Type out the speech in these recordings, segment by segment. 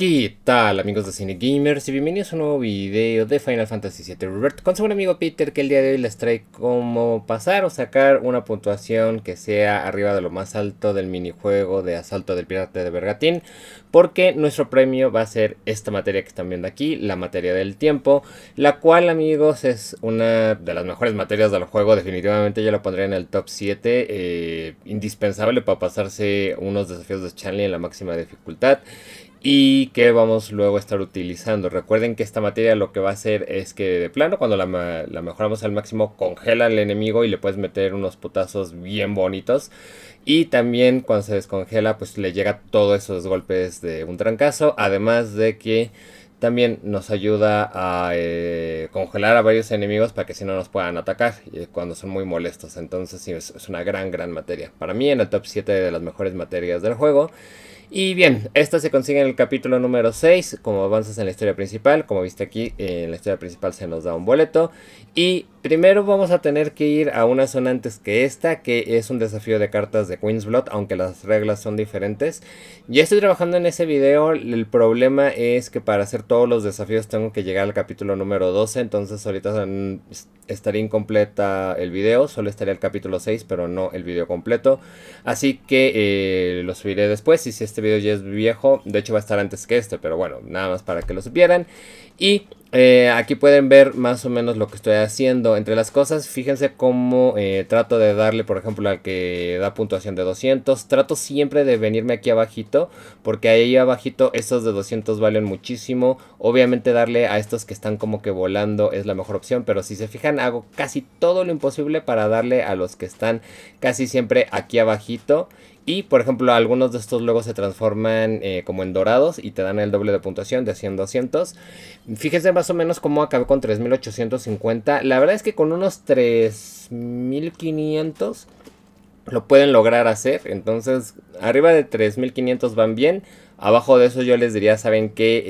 ¿Qué tal amigos de Cine y bienvenidos a un nuevo video de Final Fantasy VII Roberto con su buen amigo Peter que el día de hoy les trae cómo pasar o sacar una puntuación que sea arriba de lo más alto del minijuego de asalto del pirata de Bergatín porque nuestro premio va a ser esta materia que están viendo aquí, la materia del tiempo la cual amigos es una de las mejores materias del juego definitivamente yo la pondría en el top 7 eh, indispensable para pasarse unos desafíos de Charlie en la máxima dificultad y que vamos luego a estar utilizando. Recuerden que esta materia lo que va a hacer es que de plano cuando la, mejoramos al máximo congela al enemigo y le puedes meter unos putazos bien bonitos. Y también cuando se descongela pues le llega todos esos golpes de un trancazo. Además de que también nos ayuda a eh, congelar a varios enemigos para que si no nos puedan atacar eh, cuando son muy molestos. Entonces es, una gran, gran materia. Para mí en el top 7 de las mejores materias del juego. Y bien, esto se consigue en el capítulo número 6, como avanzas en la historia principal, como viste aquí, en eh, la historia principal se nos da un boleto. Y primero vamos a tener que ir a una zona antes que esta, que es un desafío de cartas de Queens Blood aunque las reglas son diferentes. Ya estoy trabajando en ese video, el problema es que para hacer todos los desafíos tengo que llegar al capítulo número 12, entonces ahorita estaría incompleta el video, solo estaría el capítulo 6, pero no el video completo. Así que eh, lo subiré después, y si este video ya es viejo, de hecho va a estar antes que este, pero bueno, nada más para que lo supieran. Y eh, aquí pueden ver más o menos lo que estoy haciendo. Entre las cosas, fíjense cómo eh, trato de darle, por ejemplo, al que da puntuación de 200. Trato siempre de venirme aquí abajito, porque ahí abajito estos de 200 valen muchísimo. Obviamente darle a estos que están como que volando es la mejor opción, pero si se fijan, hago casi todo lo imposible para darle a los que están casi siempre aquí abajito y, por ejemplo, algunos de estos luego se transforman eh, como en dorados y te dan el doble de puntuación de 100 200. Fíjense más o menos cómo acabé con 3850. La verdad es que con unos 3500 lo pueden lograr hacer. Entonces, arriba de 3500 van bien. Abajo de eso yo les diría, saben que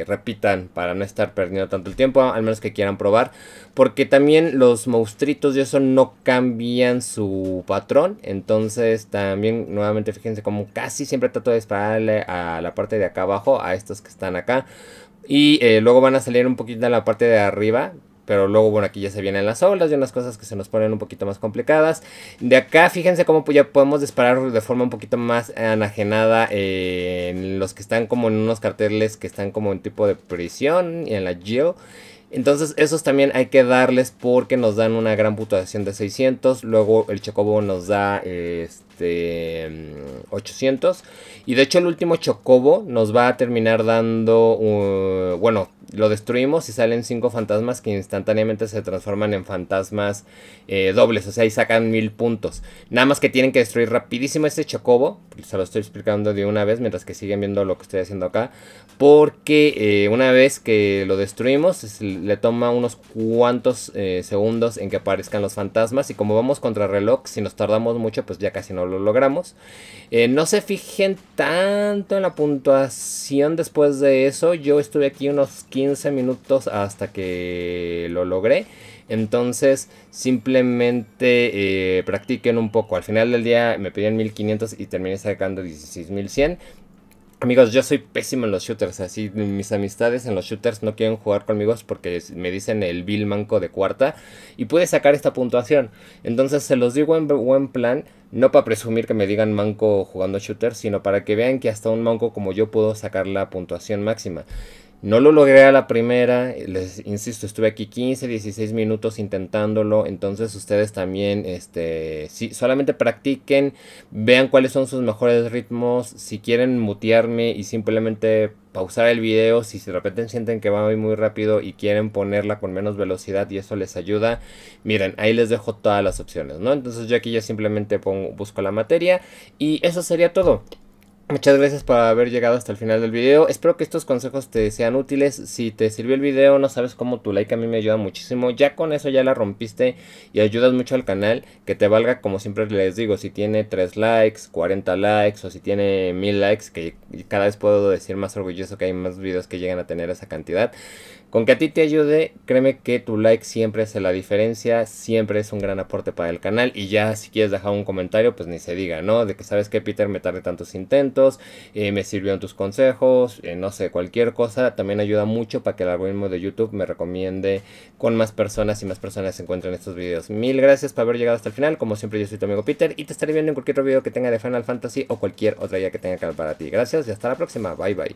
eh, repitan para no estar perdiendo tanto el tiempo, al menos que quieran probar. Porque también los monstruitos y eso no cambian su patrón. Entonces también nuevamente fíjense como casi siempre trato de dispararle a la parte de acá abajo, a estos que están acá. Y eh, luego van a salir un poquito a la parte de arriba pero luego, bueno, aquí ya se vienen las olas y unas cosas que se nos ponen un poquito más complicadas. De acá, fíjense cómo ya podemos disparar de forma un poquito más anajenada eh, en los que están como en unos carteles que están como en tipo de prisión y en la geo. Entonces esos también hay que darles porque nos dan una gran puntuación de 600. Luego el Chocobo nos da este, 800 este, mm, y de hecho el último chocobo nos va a terminar dando uh, bueno lo destruimos y salen cinco fantasmas que instantáneamente se transforman en fantasmas eh, dobles o sea y sacan 1000 puntos nada más que tienen que destruir rapidísimo este chocobo se lo estoy explicando de una vez mientras que siguen viendo lo que estoy haciendo acá porque eh, una vez que lo destruimos le toma unos cuantos eh, segundos en que aparezcan los fantasmas y como vamos contra reloj si nos tardamos mucho pues ya casi no lo logramos. Eh, no se fijen tanto en la puntuación después de eso. Yo estuve aquí unos 15 minutos hasta que lo logré. Entonces simplemente eh, practiquen un poco. Al final del día me pedían 1500 y terminé sacando 16100. Amigos, yo soy pésimo en los shooters, así mis amistades en los shooters no quieren jugar conmigo porque me dicen el Bill Manco de cuarta y pude sacar esta puntuación. Entonces se los digo en buen plan, no para presumir que me digan Manco jugando shooters, sino para que vean que hasta un Manco como yo puedo sacar la puntuación máxima. No lo logré a la primera, les insisto, estuve aquí 15, 16 minutos intentándolo, entonces ustedes también, este, si solamente practiquen, vean cuáles son sus mejores ritmos, si quieren mutearme y simplemente pausar el video, si de repente sienten que va muy rápido y quieren ponerla con menos velocidad y eso les ayuda, miren, ahí les dejo todas las opciones, ¿no? Entonces yo aquí ya simplemente pongo, busco la materia y eso sería todo. Muchas gracias por haber llegado hasta el final del video. Espero que estos consejos te sean útiles. Si te sirvió el video, no sabes cómo tu like a mí me ayuda muchísimo. Ya con eso ya la rompiste y ayudas mucho al canal. Que te valga, como siempre les digo, si tiene 3 likes, 40 likes o si tiene 1000 likes, que cada vez puedo decir más orgulloso que hay más videos que llegan a tener esa cantidad. Con que a ti te ayude, créeme que tu like siempre hace la diferencia, siempre es un gran aporte para el canal. Y ya si quieres dejar un comentario, pues ni se diga, ¿no? De que sabes que Peter me tarde tantos intentos eh, me sirvieron tus consejos, eh, no sé, cualquier cosa también ayuda mucho para que el algoritmo de YouTube me recomiende con más personas y más personas encuentren estos videos. Mil gracias por haber llegado hasta el final, como siempre yo soy tu amigo Peter y te estaré viendo en cualquier otro video que tenga de Final Fantasy o cualquier otra idea que tenga canal para ti. Gracias y hasta la próxima, bye bye.